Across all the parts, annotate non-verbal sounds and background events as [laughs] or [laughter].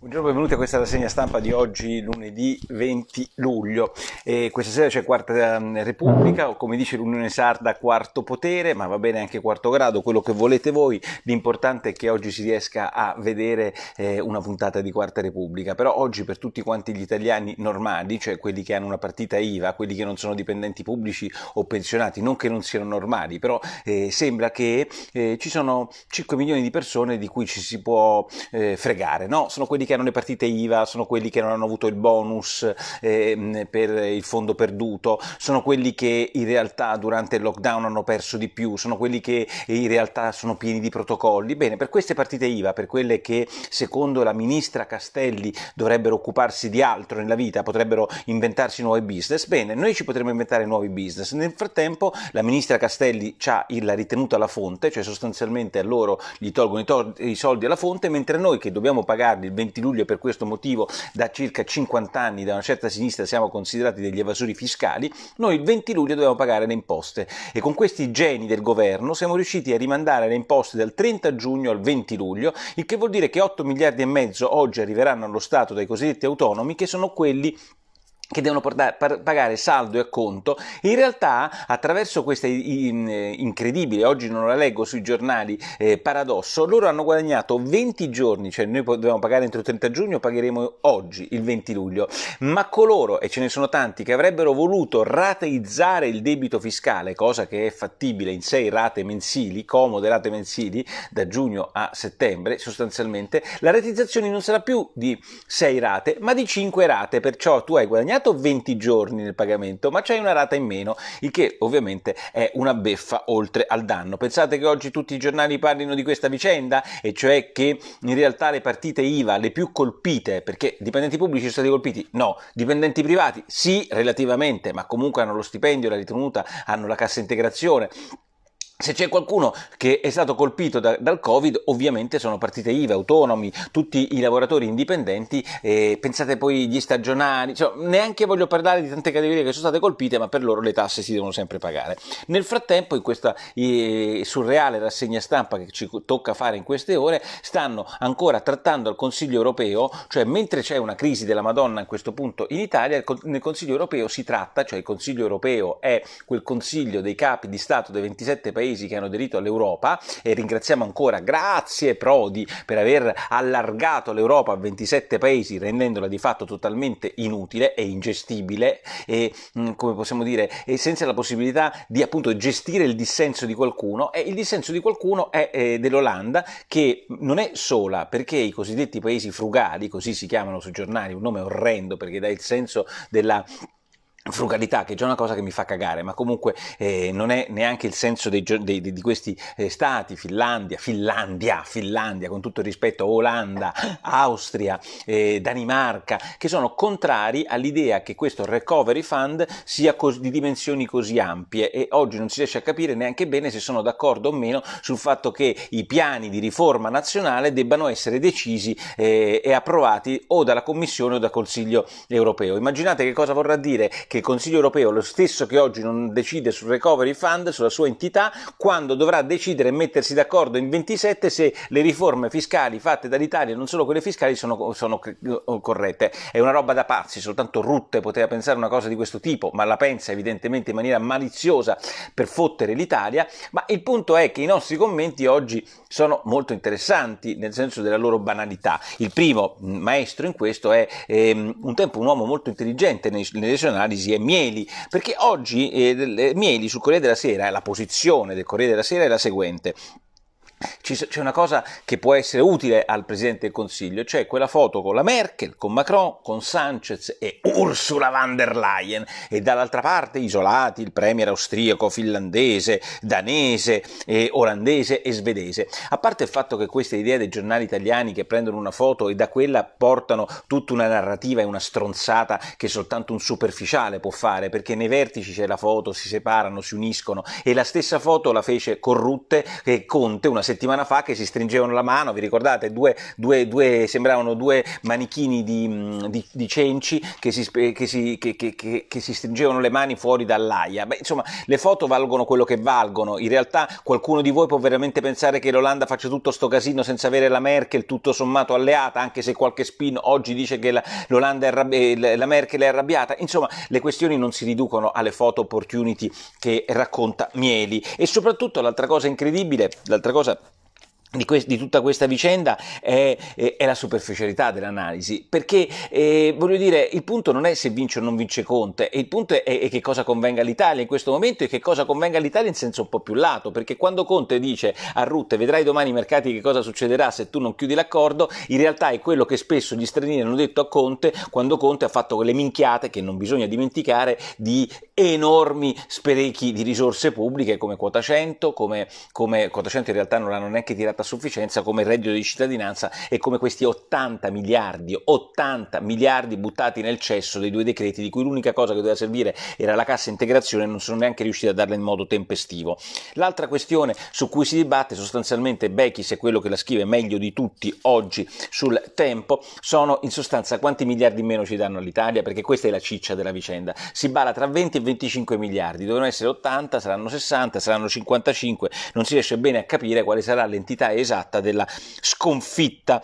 Buongiorno, benvenuti a questa rassegna stampa di oggi, lunedì 20 luglio. E questa sera c'è Quarta ehm, Repubblica, o come dice l'Unione Sarda, quarto potere, ma va bene anche quarto grado, quello che volete voi. L'importante è che oggi si riesca a vedere eh, una puntata di Quarta Repubblica. Però oggi per tutti quanti gli italiani normali, cioè quelli che hanno una partita IVA, quelli che non sono dipendenti pubblici o pensionati, non che non siano normali, però eh, sembra che eh, ci sono 5 milioni di persone di cui ci si può eh, fregare, no? Sono quelli che che hanno le partite IVA, sono quelli che non hanno avuto il bonus eh, per il fondo perduto, sono quelli che in realtà durante il lockdown hanno perso di più, sono quelli che in realtà sono pieni di protocolli. Bene, per queste partite IVA, per quelle che secondo la ministra Castelli dovrebbero occuparsi di altro nella vita, potrebbero inventarsi nuovi business, bene, noi ci potremmo inventare nuovi business. Nel frattempo la ministra Castelli ha la ritenuta alla fonte, cioè sostanzialmente a loro gli tolgono i, to- i soldi alla fonte, mentre noi che dobbiamo pagarli il 20 20 luglio e per questo motivo da circa 50 anni da una certa sinistra siamo considerati degli evasori fiscali, noi il 20 luglio dobbiamo pagare le imposte e con questi geni del governo siamo riusciti a rimandare le imposte dal 30 giugno al 20 luglio, il che vuol dire che 8 miliardi e mezzo oggi arriveranno allo Stato dai cosiddetti autonomi che sono quelli che devono portare, pagare saldo e acconto, in realtà attraverso questa eh, incredibile, oggi non la leggo sui giornali, eh, paradosso, loro hanno guadagnato 20 giorni, cioè noi dobbiamo pagare entro il 30 giugno, pagheremo oggi, il 20 luglio, ma coloro, e ce ne sono tanti, che avrebbero voluto rateizzare il debito fiscale, cosa che è fattibile in 6 rate mensili, comode rate mensili, da giugno a settembre sostanzialmente, la rateizzazione non sarà più di 6 rate, ma di 5 rate, perciò tu hai guadagnato sbagliato 20 giorni nel pagamento, ma c'hai una rata in meno, il che ovviamente è una beffa oltre al danno. Pensate che oggi tutti i giornali parlino di questa vicenda, e cioè che in realtà le partite IVA le più colpite, perché dipendenti pubblici sono stati colpiti? No, dipendenti privati sì, relativamente, ma comunque hanno lo stipendio, la ritenuta, hanno la cassa integrazione se c'è qualcuno che è stato colpito da, dal Covid, ovviamente sono partite IVA, autonomi, tutti i lavoratori indipendenti, eh, pensate poi agli stagionali, cioè, neanche voglio parlare di tante categorie che sono state colpite, ma per loro le tasse si devono sempre pagare. Nel frattempo, in questa eh, surreale rassegna stampa che ci tocca fare in queste ore, stanno ancora trattando al Consiglio europeo, cioè mentre c'è una crisi della Madonna a questo punto in Italia, nel Consiglio europeo si tratta, cioè il Consiglio europeo è quel consiglio dei capi di Stato dei 27 paesi, paesi che hanno aderito all'Europa e ringraziamo ancora, grazie Prodi per aver allargato l'Europa a 27 paesi rendendola di fatto totalmente inutile e ingestibile e mm, come possiamo dire senza la possibilità di appunto gestire il dissenso di qualcuno e il dissenso di qualcuno è eh, dell'Olanda che non è sola perché i cosiddetti paesi frugali, così si chiamano sui giornali, un nome orrendo perché dà il senso della frugalità, che è già una cosa che mi fa cagare, ma comunque eh, non è neanche il senso dei, dei, di questi eh, stati, Finlandia, Finlandia, Finlandia, con tutto il rispetto, Olanda, Austria, eh, Danimarca, che sono contrari all'idea che questo recovery fund sia cos- di dimensioni così ampie e oggi non si riesce a capire neanche bene se sono d'accordo o meno sul fatto che i piani di riforma nazionale debbano essere decisi eh, e approvati o dalla Commissione o dal Consiglio europeo. Immaginate che cosa vorrà dire che il Consiglio europeo, lo stesso che oggi non decide sul recovery fund, sulla sua entità, quando dovrà decidere e mettersi d'accordo in 27 se le riforme fiscali fatte dall'Italia, non solo quelle fiscali, sono, sono corrette. È una roba da pazzi, soltanto Rutte poteva pensare una cosa di questo tipo, ma la pensa evidentemente in maniera maliziosa per fottere l'Italia, ma il punto è che i nostri commenti oggi sono molto interessanti nel senso della loro banalità. Il primo mm, maestro in questo è ehm, un tempo un uomo molto intelligente nelle sue analisi Parisi e Mieli, perché oggi eh, eh, Mieli sul Corriere della Sera, la posizione del Corriere della Sera è la seguente c'è una cosa che può essere utile al Presidente del Consiglio, cioè quella foto con la Merkel, con Macron, con Sanchez e Ursula von der Leyen e dall'altra parte isolati il Premier austriaco, finlandese, danese, eh, olandese e svedese. A parte il fatto che questa idea dei giornali italiani che prendono una foto e da quella portano tutta una narrativa e una stronzata che soltanto un superficiale può fare, perché nei vertici c'è la foto, si separano, si uniscono e la stessa foto la fece Corrutte e Conte una settimana settimana fa che si stringevano la mano, vi ricordate? Due, due, due sembravano due manichini di, mm, di, di cenci che si, che, si, che, che si, stringevano le mani fuori dall'aia. Beh, insomma, le foto valgono quello che valgono. In realtà qualcuno di voi può veramente pensare che l'Olanda faccia tutto sto casino senza avere la Merkel tutto sommato alleata, anche se qualche spin oggi dice che la, l'Olanda è arrabbi- eh, la Merkel è arrabbiata. Insomma, le questioni non si riducono alle foto opportunity che racconta Mieli. E soprattutto l'altra cosa incredibile, l'altra cosa di, quest- di, tutta questa vicenda è, è la superficialità dell'analisi, perché eh, voglio dire, il punto non è se vince o non vince Conte, il punto è, è, che cosa convenga all'Italia in questo momento e che cosa convenga all'Italia in senso un po' più lato, perché quando Conte dice a Rutte vedrai domani i mercati che cosa succederà se tu non chiudi l'accordo, in realtà è quello che spesso gli stranieri hanno detto a Conte quando Conte ha fatto quelle minchiate che non bisogna dimenticare di enormi sprechi di risorse pubbliche come quota 100, come, come quota 100 in realtà non l'hanno neanche tirata certa sufficienza come il reddito di cittadinanza e come questi 80 miliardi, 80 miliardi buttati nel cesso dei due decreti, di cui l'unica cosa che doveva servire era la cassa integrazione e non sono neanche riusciti a darla in modo tempestivo. L'altra questione su cui si dibatte sostanzialmente Becchi, se quello che la scrive meglio di tutti oggi sul tempo, sono in sostanza quanti miliardi in meno ci danno all'Italia, perché questa è la ciccia della vicenda. Si bala tra 20 e 25 miliardi, dovevano essere 80, saranno 60, saranno 55, non si riesce bene a capire quale sarà l'entità esatta della sconfitta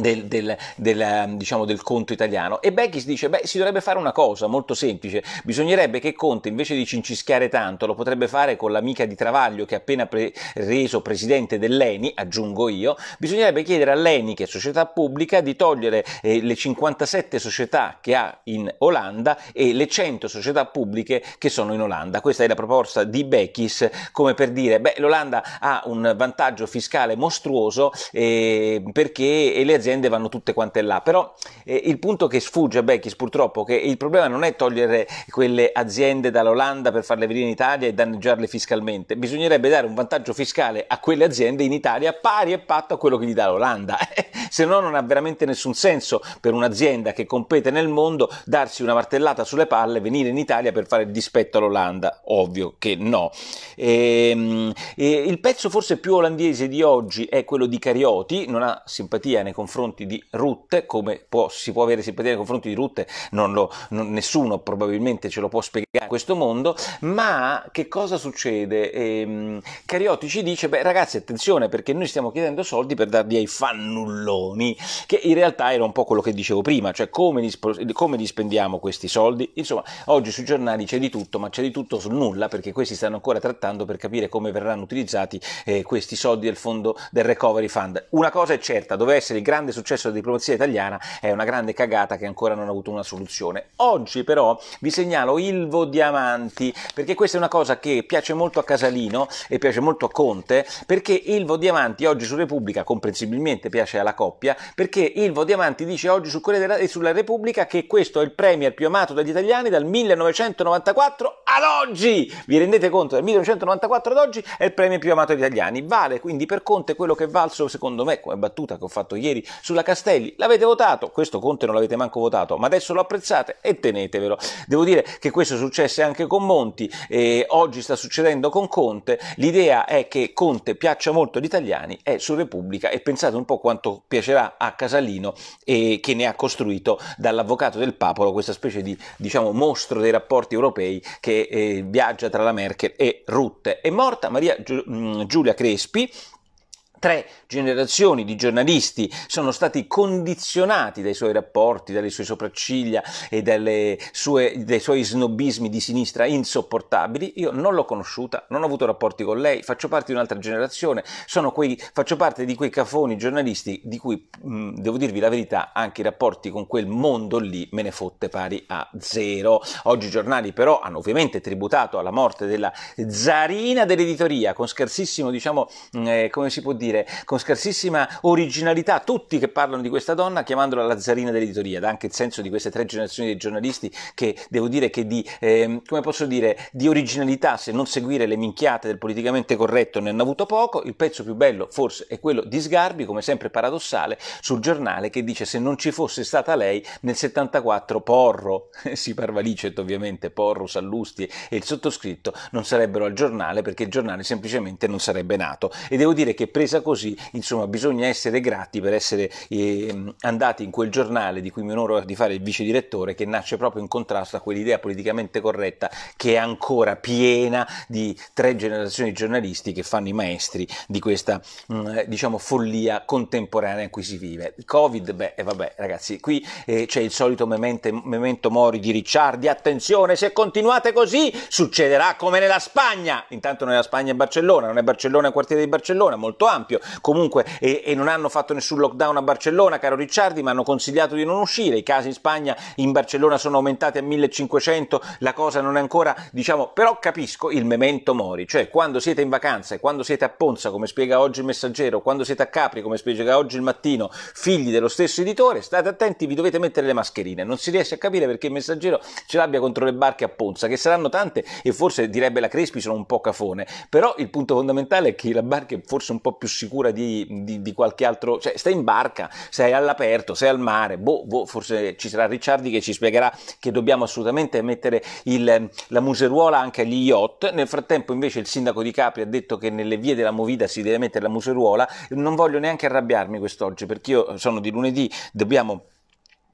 del, del, del, ehm, diciamo, del, conto italiano e Beckis dice beh si dovrebbe fare una cosa molto semplice bisognerebbe che Conte invece di cincischiare tanto lo potrebbe fare con l'amica di Travaglio che ha appena pre- reso presidente dell'ENI aggiungo io bisognerebbe chiedere all'ENI che è società pubblica di togliere eh, le 57 società che ha in Olanda e le 100 società pubbliche che sono in Olanda questa è la proposta di Beckis come per dire beh l'Olanda ha un vantaggio fiscale mostruoso eh, perché le aziende aziende vanno tutte quante là, però eh, il punto che sfugge a Beckis purtroppo è che il problema non è togliere quelle aziende dall'Olanda per farle venire in Italia e danneggiarle fiscalmente, bisognerebbe dare un vantaggio fiscale a quelle aziende in Italia pari e patto a quello che gli dà l'Olanda, [laughs] eh, se no non ha veramente nessun senso per un'azienda che compete nel mondo darsi una martellata sulle palle, venire in Italia per fare dispetto all'Olanda, ovvio che no. E, ehm, e il pezzo forse più olandese di oggi è quello di Carioti, non ha simpatia nei confronti confronti di Rutte, come può, si può avere simpatia nei confronti di Rutte, non lo, non, nessuno probabilmente ce lo può spiegare in questo mondo, ma che cosa succede? Ehm, Cariotti ci dice, beh ragazzi attenzione perché noi stiamo chiedendo soldi per darli ai fannulloni, che in realtà era un po' quello che dicevo prima, cioè come li, come li spendiamo questi soldi? Insomma, oggi sui giornali c'è di tutto, ma c'è di tutto su nulla, perché questi stanno ancora trattando per capire come verranno utilizzati eh, questi soldi del fondo del Recovery Fund. Una cosa è certa, doveva essere il grande grande successo della diplomazia italiana è una grande cagata che ancora non ha avuto una soluzione. Oggi però vi segnalo Ilvo Diamanti, perché questa è una cosa che piace molto a Casalino e piace molto a Conte, perché Ilvo Diamanti oggi su Repubblica, comprensibilmente piace alla coppia, perché Ilvo Diamanti dice oggi su Corriere della, Repubblica che questo è il premier più amato dagli italiani dal 1994 ad oggi. Vi rendete conto? Dal 1994 ad oggi è il premio più amato degli italiani. Vale quindi per Conte quello che è valso, secondo me, come battuta che ho fatto ieri sulla Castelli. L'avete votato, questo Conte non l'avete manco votato, ma adesso lo apprezzate e tenetevelo. Devo dire che questo successe anche con Monti e oggi sta succedendo con Conte. L'idea è che Conte piaccia molto agli italiani, è su Repubblica e pensate un po' quanto piacerà a Casalino e che ne ha costruito dall'avvocato del popolo questa specie di diciamo, mostro dei rapporti europei che eh, viaggia tra la Merkel e Rutte. È morta Maria mm, Giulia Crespi, tre generazioni di giornalisti sono stati condizionati dai suoi rapporti, dalle sue sopracciglia e sue, dai suoi snobismi di sinistra insopportabili. Io non l'ho conosciuta, non ho avuto rapporti con lei, faccio parte di un'altra generazione, quei, faccio parte di quei cafoni giornalisti di cui, mh, mm, devo dirvi la verità, anche i rapporti con quel mondo lì me ne fotte pari a zero. Oggi i giornali però hanno ovviamente tributato alla morte della zarina dell'editoria con scarsissimo, diciamo, mm, eh, come si può dire, dire, con scarsissima originalità, tutti che parlano di questa donna chiamandola la zarina dell'editoria, dà anche il senso di queste tre generazioni di giornalisti che devo dire che di, eh, come posso dire, di originalità, se non seguire le minchiate del politicamente corretto ne hanno avuto poco, il pezzo più bello forse è quello di Sgarbi, come sempre paradossale, sul giornale che dice se non ci fosse stata lei nel 74 Porro, [laughs] si parla Licet ovviamente, Porro, Sallusti e il sottoscritto non sarebbero al giornale perché il giornale semplicemente non sarebbe nato e devo dire che presa presa così, insomma bisogna essere grati per essere eh, andati in quel giornale di cui mi onoro di fare il vice direttore che nasce proprio in contrasto a quell'idea politicamente corretta che è ancora piena di tre generazioni di giornalisti che fanno i maestri di questa mh, mm, eh, diciamo follia contemporanea in cui si vive. Covid, beh, eh, vabbè ragazzi, qui eh, c'è il solito memente, memento mori di Ricciardi, attenzione, se continuate così succederà come nella Spagna, intanto nella Spagna è Barcellona, non è Barcellona, è un quartiere di Barcellona, molto ampio ampio. Comunque, e, e, non hanno fatto nessun lockdown a Barcellona, caro Ricciardi, ma hanno consigliato di non uscire. I casi in Spagna, in Barcellona sono aumentati a 1500, la cosa non è ancora, diciamo, però capisco il memento mori, cioè quando siete in vacanza e quando siete a Ponza, come spiega oggi il messaggero, quando siete a Capri, come spiega oggi il mattino, figli dello stesso editore, state attenti, vi dovete mettere le mascherine. Non si riesce a capire perché il messaggero ce l'abbia contro le barche a Ponza, che saranno tante e forse direbbe la Crespi sono un po' cafone, però il punto fondamentale è che la barca è forse un po' più sicura di, di, di, qualche altro, cioè stai in barca, sei all'aperto, sei al mare, boh, boh, forse ci sarà Ricciardi che ci spiegherà che dobbiamo assolutamente mettere il, la museruola anche agli yacht, nel frattempo invece il sindaco di Capri ha detto che nelle vie della Movida si deve mettere la museruola, non voglio neanche arrabbiarmi quest'oggi perché io sono di lunedì, dobbiamo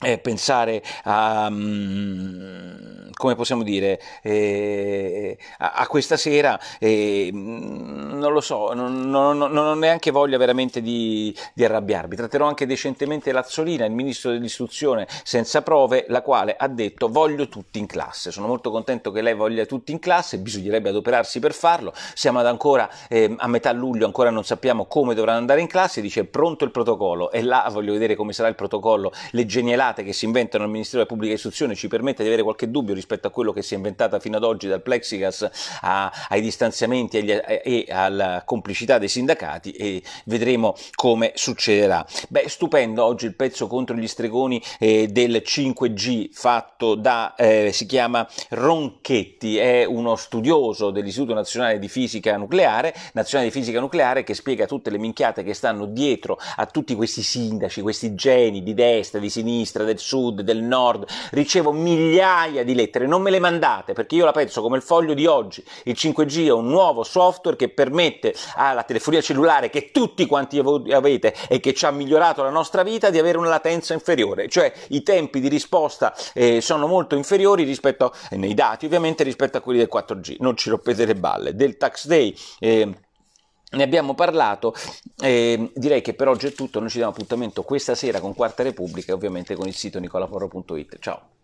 eh, pensare a, mm, come possiamo dire, eh, a, a, questa sera, eh, mm, non lo so, non, non, non, ho neanche voglia veramente di, di, arrabbiarmi. Tratterò anche decentemente Lazzolina, il ministro dell'istruzione, senza prove, la quale ha detto voglio tutti in classe. Sono molto contento che lei voglia tutti in classe, bisognerebbe adoperarsi per farlo. Siamo ad ancora ehm, a metà luglio, ancora non sappiamo come dovranno andare in classe, dice pronto il protocollo e là voglio vedere come sarà il protocollo, le genialate date che si inventano al Ministero della Pubblica Istruzione ci permette di avere qualche dubbio rispetto a quello che si è inventata fino ad oggi dal Plexigas a, ai distanziamenti agli, a, e alla complicità dei sindacati e vedremo come succederà. Beh, stupendo oggi il pezzo contro gli stregoni eh, del 5G fatto da, eh, si chiama Ronchetti, è uno studioso dell'Istituto Nazionale di Fisica Nucleare, Nazionale di Fisica Nucleare che spiega tutte le minchiate che stanno dietro a tutti questi sindaci, questi geni di destra, di sinistra, sinistra, del sud, del nord, ricevo migliaia di lettere, non me le mandate perché io la penso come il foglio di oggi, il 5G è un nuovo software che permette alla telefonia cellulare che tutti quanti avete e che ci ha migliorato la nostra vita di avere una latenza inferiore, cioè i tempi di risposta eh, sono molto inferiori rispetto, eh, nei dati ovviamente rispetto a quelli del 4G, non ci rompete le balle, del tax day. Eh, ne abbiamo parlato, eh, direi che per oggi è tutto, noi ci diamo appuntamento questa sera con Quarta Repubblica e ovviamente con il sito nicolaporo.it. Ciao!